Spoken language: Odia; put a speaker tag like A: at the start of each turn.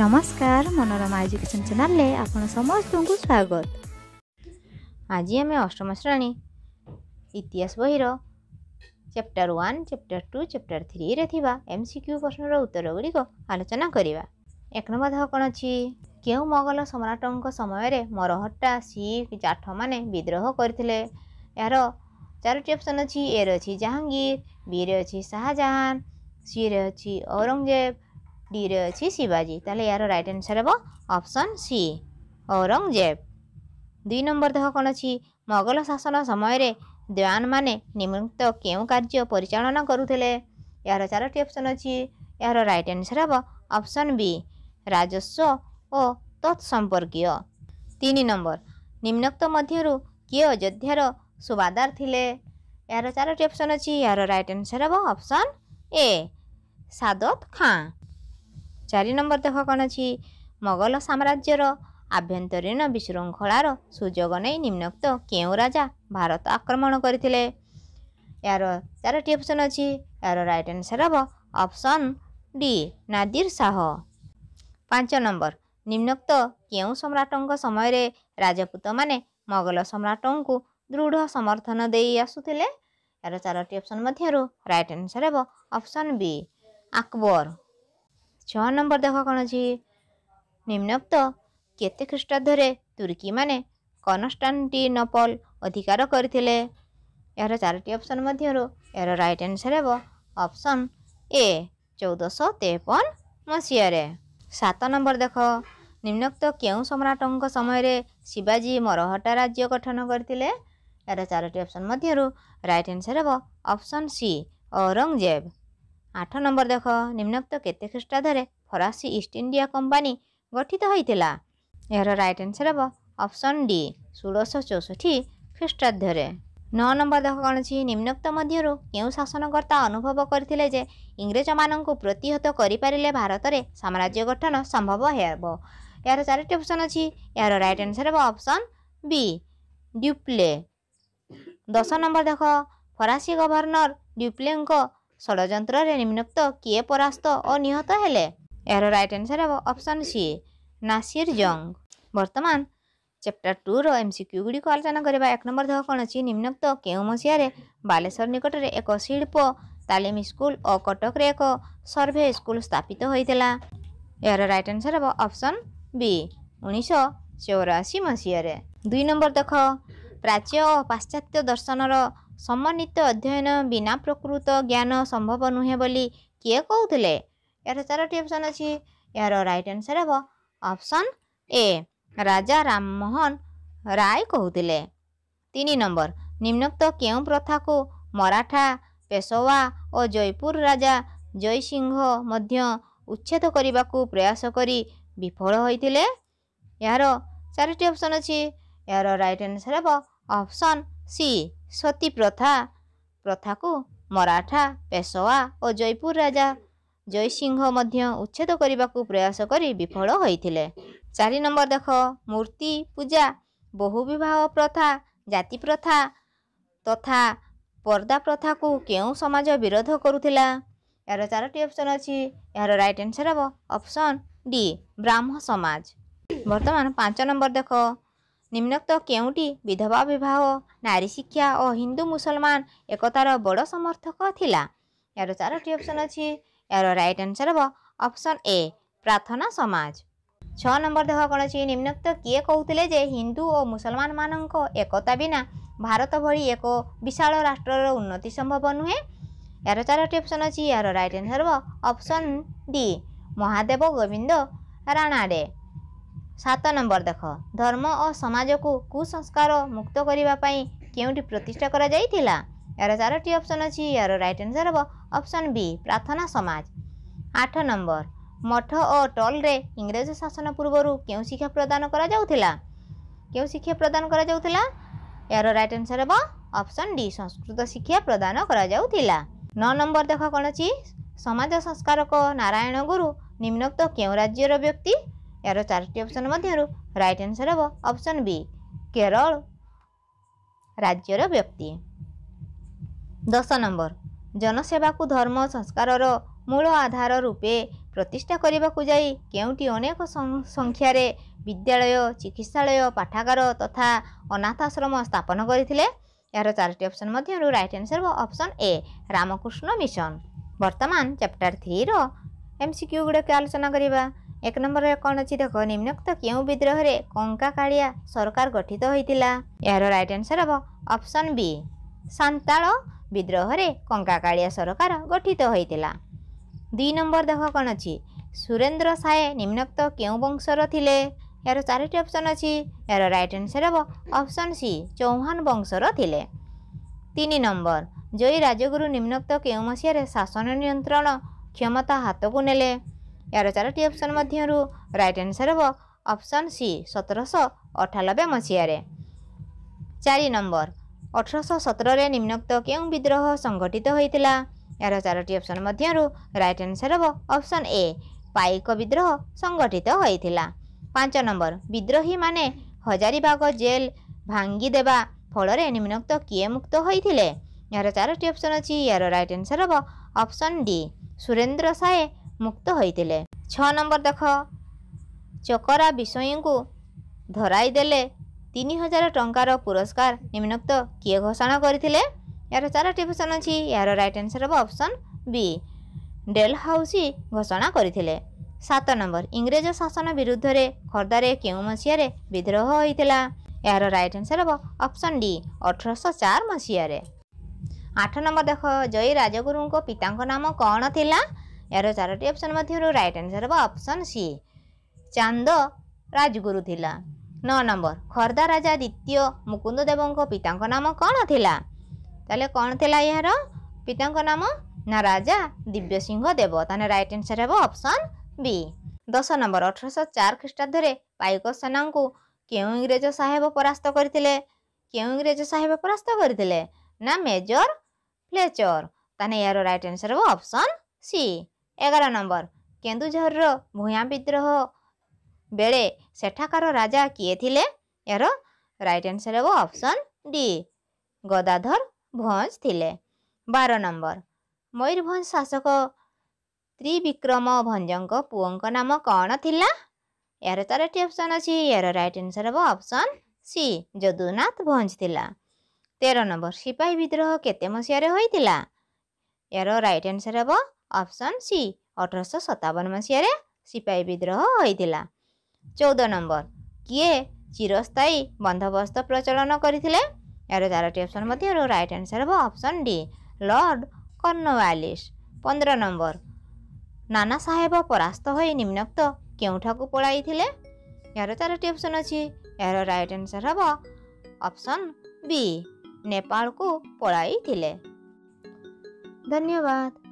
A: ନମସ୍କାର ମନୋରମା ଏଜୁକେସନ୍ ଚ୍ୟାନେଲରେ ଆପଣ ସମସ୍ତଙ୍କୁ ସ୍ୱାଗତ ଆଜି ଆମେ ଅଷ୍ଟମ ଶ୍ରେଣୀ ଇତିହାସ ବହିର chapter one chapter two chapter ଥ୍ରୀରେ ଥିବା ଏମ୍ ସି କ୍ୟୁ ପ୍ରଶ୍ନର ଉତ୍ତର ଗୁଡ଼ିକ ଆଲୋଚନା କରିବା ଏକ ନମ୍ବର ଧାକ କ'ଣ ଅଛି କେଉଁ ମୋଗଲ ସମ୍ରାଟଙ୍କ ସମୟରେ ମରହଟ୍ଟା ଶିଖ ଜାଠମାନେ ବିଦ୍ରୋହ କରିଥିଲେ ଏହାର ଚାରୋଟି ଅପ୍ସନ୍ ଅଛି ଏରେ ଅଛି ଜାହାଙ୍ଗୀର ବିରେ ଅଛି ଶାହାଜାହାନ ସିରେ ଅଛି ଔରଙ୍ଗଜେବ ଡିରେ ଅଛି ଶିବାଜୀ ତାହେଲେ ଏହାର ରାଇଟ୍ ଆନ୍ସର୍ ହେବ ଅପସନ୍ ସି ଔରଙ୍ଗଜେବ ଦୁଇ ନମ୍ବର ଦେହ କ'ଣ ଅଛି ମୋଗଲ ଶାସନ ସମୟରେ ଦେୱାନମାନେ ନିମୁକ୍ତ କେଉଁ କାର୍ଯ୍ୟ ପରିଚାଳନା କରୁଥିଲେ ଏହାର ଚାରୋଟି ଅପସନ୍ ଅଛି ଏହାର ରାଇଟ୍ ଆନ୍ସର୍ ହେବ ଅପସନ୍ ବି ରାଜସ୍ୱ ଓ ତତ୍ସମ୍ପର୍କୀୟ ତିନି ନମ୍ବର ନିମ୍ନୋକ୍ତ ମଧ୍ୟରୁ କିଏ ଅଯୋଧ୍ୟାର ସୁବାଦାର ଥିଲେ ଏହାର ଚାରୋଟି ଅପସନ୍ ଅଛି ଏହାର ରାଇଟ୍ ଆନ୍ସର୍ ହେବ ଅପସନ୍ ଏ ସାଦତ ଖାଁ ଚାରି ନମ୍ବର ଦେଖ କ'ଣ ଅଛି ମୋଗଲ ସାମ୍ରାଜ୍ୟର ଆଭ୍ୟନ୍ତରୀଣ ବିଶୃଙ୍ଖଳାର ସୁଯୋଗ ନେଇ ନିମ୍ନକ୍ତ କେଉଁ ରାଜା ଭାରତ ଆକ୍ରମଣ କରିଥିଲେ ଏହାର ଚାରୋଟି ଅପସନ୍ ଅଛି ଏହାର ରାଇଟ୍ ଆନ୍ସର୍ ହେବ ଅପସନ୍ ଡି ନାଦିର ଶାହ ପାଞ୍ଚ ନମ୍ବର ନିମ୍ନକ୍ତ କେଉଁ ସମ୍ରାଟଙ୍କ ସମୟରେ ରାଜପୁତମାନେ ମୋଗଲ ସମ୍ରାଟଙ୍କୁ ଦୃଢ଼ ସମର୍ଥନ ଦେଇ ଆସୁଥିଲେ ଏହାର ଚାରୋଟି ଅପସନ୍ ମଧ୍ୟରୁ ରାଇଟ୍ ଆନ୍ସର୍ ହେବ ଅପସନ୍ ବି ଆକବର ଛଅ ନମ୍ବର ଦେଖ କ'ଣ ଅଛି ନିମ୍ନୋକ୍ତ କେତେ ଖ୍ରୀଷ୍ଟାବ୍ଦରେ ତୁର୍କୀମାନେ କନଷ୍ଟାଣ୍ଟି ନପଲ ଅଧିକାର କରିଥିଲେ ଏହାର ଚାରୋଟି ଅପସନ୍ ମଧ୍ୟରୁ ଏହାର ରାଇଟ୍ ଆନ୍ସର୍ ହେବ ଅପସନ୍ ଏ ଚଉଦଶହ ତେପନ ମସିହାରେ ସାତ ନମ୍ବର ଦେଖ ନିମ୍ନୋକ୍ତ କେଉଁ ସମ୍ରାଟଙ୍କ ସମୟରେ ଶିବାଜୀ ମରହଟା ରାଜ୍ୟ ଗଠନ କରିଥିଲେ ଏହାର ଚାରୋଟି ଅପସନ୍ ମଧ୍ୟରୁ ରାଇଟ୍ ଆନ୍ସର୍ ହେବ ଅପସନ୍ ସି ଔରଙ୍ଗଜେବ ଆଠ ନମ୍ବର ଦେଖ ନିମ୍ନକ୍ତ କେତେ ଖ୍ରୀଷ୍ଟାଦ୍ଧରେ ଫରାସୀ ଇଷ୍ଟ ଇଣ୍ଡିଆ କମ୍ପାନୀ ଗଠିତ ହୋଇଥିଲା ଏହାର ରାଇଟ୍ ଆନ୍ସର ହେବ ଅପସନ୍ ଡି ଷୋଳଶହ ଚଉଷଠି ଖ୍ରୀଷ୍ଟାଦ୍ଧରେ ନଅ ନମ୍ବର ଦେଖ କ'ଣ ଅଛି ନିମ୍ନକ୍ତ ମଧ୍ୟରୁ କେଉଁ ଶାସନକର୍ତ୍ତା ଅନୁଭବ କରିଥିଲେ ଯେ ଇଂରେଜମାନଙ୍କୁ ପ୍ରତିହତ କରିପାରିଲେ ଭାରତରେ ସାମ୍ରାଜ୍ୟ ଗଠନ ସମ୍ଭବ ହେବ ଏହାର ଚାରିଟି ଅପସନ୍ ଅଛି ଏହାର ରାଇଟ୍ ଆନ୍ସର ହେବ ଅପସନ୍ ବି ଡ୍ୟୁପ୍ଲେ ଦଶ ନମ୍ବର ଦେଖ ଫରାସୀ ଗଭର୍ଣ୍ଣର ଡ୍ୟୁପ୍ଲେଙ୍କ ষড়যন্ত্রের নিম্নোক্ত কিয়ে পরাস্ত ও নিহত হলে এর রাইট আনসার হব অপশন সি নাসির জং বর্তমান চ্যাপ্টার টুর এমসিক্যু গুড়ি আলোচনা করা এক নম্বর ধর কোণ অছি নিম্নোক্ত কেউ মশিয়ারে বালেশ্বর নিকটরে এক শিল্প তালিম স্কুল ও কটকরে এক সর্ভে স্কুল স্থাপিত হয়েছিল এর রাইট আনসার হব অপশন বি উনিশশো চৌরাশি মশিয়ার দুই নম্বর দেখ প্রাচ্য ও পাশ্চাত্য দর্শনর ସମନ୍ୱିତ ଅଧ୍ୟୟନ ବିନା ପ୍ରକୃତ ଜ୍ଞାନ ସମ୍ଭବ ନୁହେଁ ବୋଲି କିଏ କହୁଥିଲେ ଏହାର ଚାରୋଟି ଅପସନ୍ ଅଛି ଏହାର ରାଇଟ୍ ଆନ୍ସର୍ ହେବ ଅପସନ୍ ଏ ରାଜା ରାମମୋହନ ରାୟ କହୁଥିଲେ ତିନି ନମ୍ବର ନିମ୍ନକ୍ତ କେଉଁ ପ୍ରଥାକୁ ମରାଠା ପେଶୱା ଓ ଜୟପୁର ରାଜା ଜୟସିଂହ ମଧ୍ୟ ଉଚ୍ଛେଦ କରିବାକୁ ପ୍ରୟାସ କରି ବିଫଳ ହୋଇଥିଲେ ଏହାର ଚାରିଟି ଅପସନ୍ ଅଛି ଏହାର ରାଇଟ୍ ଆନ୍ସର୍ ହେବ ଅପସନ୍ ସି ସତୀ ପ୍ରଥା ପ୍ରଥାକୁ ମରାଠା ପେଶୱା ଓ ଜୟପୁର ରାଜା ଜୟସିଂହ ମଧ୍ୟ ଉଚ୍ଛେଦ କରିବାକୁ ପ୍ରୟାସ କରି ବିଫଳ ହୋଇଥିଲେ ଚାରି ନମ୍ବର ଦେଖ ମୂର୍ତ୍ତି ପୂଜା ବହୁ ବିବାହ ପ୍ରଥା ଜାତି ପ୍ରଥା ତଥା ପର୍ଦ୍ଦା ପ୍ରଥାକୁ କେଉଁ ସମାଜ ବିରୋଧ କରୁଥିଲା ଏହାର ଚାରୋଟି ଅପସନ୍ ଅଛି ଏହାର ରାଇଟ୍ ଆନ୍ସର ହେବ ଅପସନ୍ ଡି ବ୍ରାହ୍ମ ସମାଜ ବର୍ତ୍ତମାନ ପାଞ୍ଚ ନମ୍ବର ଦେଖ ନିମ୍ନକ୍ତ କେଉଁଟି ବିଧବା ବିବାହ ନାରୀ ଶିକ୍ଷା ଓ ହିନ୍ଦୁ ମୁସଲମାନ ଏକତାର ବଡ଼ ସମର୍ଥକ ଥିଲା ଏହାର ଚାରୋଟି ଅପସନ୍ ଅଛି ଏହାର ରାଇଟ୍ ଆନ୍ସର୍ ହେବ ଅପସନ୍ ଏ ପ୍ରାର୍ଥନା ସମାଜ ଛଅ ନମ୍ବର ଦେହ କ'ଣ ଅଛି ନିମ୍ନକ୍ତ କିଏ କହୁଥିଲେ ଯେ ହିନ୍ଦୁ ଓ ମୁସଲମାନମାନଙ୍କ ଏକତା ବିନା ଭାରତ ଭଳି ଏକ ବିଶାଳ ରାଷ୍ଟ୍ରର ଉନ୍ନତି ସମ୍ଭବ ନୁହେଁ ଏହାର ଚାରୋଟି ଅପସନ୍ ଅଛି ଏହାର ରାଇଟ୍ ଆନ୍ସର୍ ହେବ ଅପସନ୍ ଡି ମହାଦେବ ଗୋବିନ୍ଦ ରାଣାଡ଼େ ସାତ ନମ୍ବର ଦେଖ ଧର୍ମ ଓ ସମାଜକୁ କୁସଂସ୍କାର ମୁକ୍ତ କରିବା ପାଇଁ କେଉଁଠି ପ୍ରତିଷ୍ଠା କରାଯାଇଥିଲା ଏହାର ଚାରୋଟି ଅପସନ୍ ଅଛି ଏହାର ରାଇଟ୍ ଆନ୍ସର୍ ହେବ ଅପସନ୍ ବି ପ୍ରାର୍ଥନା ସମାଜ ଆଠ ନମ୍ବର ମଠ ଓ ଟଲ୍ରେ ଇଂରେଜ ଶାସନ ପୂର୍ବରୁ କେଉଁ ଶିକ୍ଷା ପ୍ରଦାନ କରାଯାଉଥିଲା କେଉଁ ଶିକ୍ଷା ପ୍ରଦାନ କରାଯାଉଥିଲା ଏହାର ରାଇଟ୍ ଆନ୍ସର୍ ହେବ ଅପସନ୍ ଡି ସଂସ୍କୃତ ଶିକ୍ଷା ପ୍ରଦାନ କରାଯାଉଥିଲା ନଅ ନମ୍ବର ଦେଖ କ'ଣ ଅଛି ସମାଜ ସଂସ୍କାରକ ନାରାୟଣ ଗୁରୁ ନିମ୍ନୋକ୍ତ କେଉଁ ରାଜ୍ୟର ବ୍ୟକ୍ତି ଏହାର ଚାରୋଟି ଅପସନ୍ ମଧ୍ୟରୁ ରାଇଟ୍ ଆନ୍ସର୍ ହେବ ଅପସନ୍ ବି କେରଳ ରାଜ୍ୟର ବ୍ୟକ୍ତି ଦଶ ନମ୍ବର ଜନସେବାକୁ ଧର୍ମ ସଂସ୍କାରର ମୂଳ ଆଧାର ରୂପେ ପ୍ରତିଷ୍ଠା କରିବାକୁ ଯାଇ କେଉଁଠି ଅନେକ ସଂଖ୍ୟାରେ ବିଦ୍ୟାଳୟ ଚିକିତ୍ସାଳୟ ପାଠାଗାର ତଥା ଅନାଥାଶ୍ରମ ସ୍ଥାପନ କରିଥିଲେ ଏହାର ଚାରୋଟି ଅପସନ୍ ମଧ୍ୟରୁ ରାଇଟ୍ ଆନ୍ସର୍ ହେବ ଅପସନ୍ ଏ ରାମକୃଷ୍ଣ ମିଶନ ବର୍ତ୍ତମାନ ଚାପ୍ଟର ଥ୍ରୀର ଏମ୍ ସି କ୍ୟୁ ଗୁଡ଼ିକ ଆଲୋଚନା କରିବା ଏକ ନମ୍ବରରେ କ'ଣ ଅଛି ଦେଖ ନିମ୍ନକ୍ତ କେଉଁ ବିଦ୍ରୋହରେ କଙ୍କା କାଳିଆ ସରକାର ଗଠିତ ହୋଇଥିଲା ଏହାର ରାଇଟ୍ ଆନ୍ସର୍ ହେବ ଅପସନ୍ ବି ସାନ୍ତାଳ ବିଦ୍ରୋହରେ କଙ୍କା କାଳିଆ ସରକାର ଗଠିତ ହୋଇଥିଲା ଦୁଇ ନମ୍ବର ଦେଖ କ'ଣ ଅଛି ସୁରେନ୍ଦ୍ର ସାଏ ନିମ୍ନକ୍ତ କେଉଁ ବଂଶର ଥିଲେ ଏହାର ଚାରିଟି ଅପସନ୍ ଅଛି ଏହାର ରାଇଟ୍ ଆନ୍ସର୍ ହେବ ଅପସନ୍ ସି ଚୌହାନ ବଂଶର ଥିଲେ ତିନି ନମ୍ବର ଜୟୀ ରାଜଗୁରୁ ନିମ୍ନକ୍ତ କେଉଁ ମସିହାରେ ଶାସନ ନିୟନ୍ତ୍ରଣ କ୍ଷମତା ହାତକୁ ନେଲେ ଏହାର ଚାରୋଟି ଅପସନ୍ ମଧ୍ୟରୁ ରାଇଟ୍ ଆନ୍ସର୍ ହେବ ଅପସନ୍ ସି ସତରଶହ ଅଠାନବେ ମସିହାରେ ଚାରି ନମ୍ବର ଅଠରଶହ ସତରରେ ନିମ୍ନକ୍ତ କେଉଁ ବିଦ୍ରୋହ ସଂଗଠିତ ହୋଇଥିଲା ଏହାର ଚାରୋଟି ଅପସନ୍ ମଧ୍ୟରୁ ରାଇଟ୍ ଆନ୍ସର୍ ହେବ ଅପସନ୍ ଏ ପାଇକ ବିଦ୍ରୋହ ସଂଗଠିତ ହୋଇଥିଲା ପାଞ୍ଚ ନମ୍ବର ବିଦ୍ରୋହୀମାନେ ହଜାରିବାଗ ଜେଲ୍ ଭାଙ୍ଗିଦେବା ଫଳରେ ନିମ୍ନକ୍ତ କିଏ ମୁକ୍ତ ହୋଇଥିଲେ ଏହାର ଚାରୋଟି ଅପସନ୍ ଅଛି ଏହାର ରାଇଟ୍ ଆନ୍ସର୍ ହେବ ଅପସନ୍ ଡି ସୁରେନ୍ଦ୍ର ସାଏ ମୁକ୍ତ ହୋଇଥିଲେ ଛଅ ନମ୍ବର ଦେଖ ଚକରା ବିଷୟଙ୍କୁ ଧରାଇ ଦେଲେ ତିନି ହଜାର ଟଙ୍କାର ପୁରସ୍କାର ନିମ୍ନକ୍ତ କିଏ ଘୋଷଣା କରିଥିଲେ ଏହାର ଚାରୋଟି ଅପସନ୍ ଅଛି ଏହାର ରାଇଟ୍ ଆନ୍ସର୍ ହେବ ଅପସନ୍ ବି ଡେଲ୍ ହାଉସି ଘୋଷଣା କରିଥିଲେ ସାତ ନମ୍ବର ଇଂରେଜ ଶାସନ ବିରୁଦ୍ଧରେ ଖୋର୍ଦ୍ଧାରେ କେଉଁ ମସିହାରେ ବିଦ୍ରୋହ ହୋଇଥିଲା ଏହାର ରାଇଟ୍ ଆନ୍ସର୍ ହେବ ଅପସନ୍ ଡି ଅଠରଶହ ଚାରି ମସିହାରେ ଆଠ ନମ୍ବର ଦେଖ ଜୟୀ ରାଜଗୁରୁଙ୍କ ପିତାଙ୍କ ନାମ କ'ଣ ଥିଲା ଏହାର ଚାରୋଟି ଅପସନ୍ ମଧ୍ୟରୁ ରାଇଟ୍ ଆନ୍ସର୍ ହେବ ଅପସନ୍ ସି ଚାନ୍ଦ ରାଜଗୁରୁ ଥିଲା ନଅ ନମ୍ବର ଖୋର୍ଦ୍ଧା ରାଜା ଦ୍ୱିତୀୟ ମୁକୁନ୍ଦ ଦେବଙ୍କ ପିତାଙ୍କ ନାମ କ'ଣ ଥିଲା ତାହେଲେ କ'ଣ ଥିଲା ଏହାର ପିତାଙ୍କ ନାମ ନା ରାଜା ଦିବ୍ୟସିଂହ ଦେବ ତାହେଲେ ରାଇଟ୍ ଆନ୍ସର୍ ହେବ ଅପସନ୍ ବି ଦଶ ନମ୍ବର ଅଠରଶହ ଚାରି ଖ୍ରୀଷ୍ଟାବ୍ଦରେ ପାଇକ ସେନାଙ୍କୁ କେଉଁ ଇଂରେଜ ସାହେବ ପରାସ୍ତ କରିଥିଲେ କେଉଁ ଇଂରେଜ ସାହେବ ପରାସ୍ତ କରିଥିଲେ ନା ମେଜର ଫ୍ଲେଚର ତାହେଲେ ଏହାର ରାଇଟ୍ ଆନ୍ସର୍ ହେବ ଅପସନ୍ ସି ଏଗାର ନମ୍ବର କେନ୍ଦୁଝରର ଭୂୟାଁ ବିଦ୍ରୋହ ବେଳେ ସେଠାକାର ରାଜା କିଏ ଥିଲେ ଏହାର ରାଇଟ୍ ଆନ୍ସର୍ ହେବ ଅପସନ୍ ଡି ଗଦାଧର ଭଞ୍ଜ ଥିଲେ ବାର ନମ୍ବର ମୟୂରଭଞ୍ଜ ଶାସକ ତ୍ରିବିକ୍ରମ ଭଞ୍ଜଙ୍କ ପୁଅଙ୍କ ନାମ କ'ଣ ଥିଲା ଏହାର ଚାରୋଟି ଅପସନ୍ ଅଛି ଏହାର ରାଇଟ୍ ଆନ୍ସର୍ ହେବ ଅପସନ୍ ସି ଯଦୁନାଥ ଭଞ୍ଜ ଥିଲା ତେର ନମ୍ବର ସିପାହୀ ବିଦ୍ରୋହ କେତେ ମସିହାରେ ହୋଇଥିଲା ଏହାର ରାଇଟ୍ ଆନ୍ସର୍ ହେବ अप्सन सि अठर सतावन मसहार सिपाही विद्रोह हुन्छ चौध नम्बर किए चिरस्तायी बन्दोबस्त प्रचलन गरिरह चारोटि अप्सन रइट आन्सर हेर्नु अप्सन डी लर्ड कर्णवालिस पन्ध्र नम्बर परास्त परास्तै निम्नक्त के पढाइले यहाँ चारोटी अप्सन अझ यहाँ right answer option B Nepal नेपा पढाइले धन्यवाद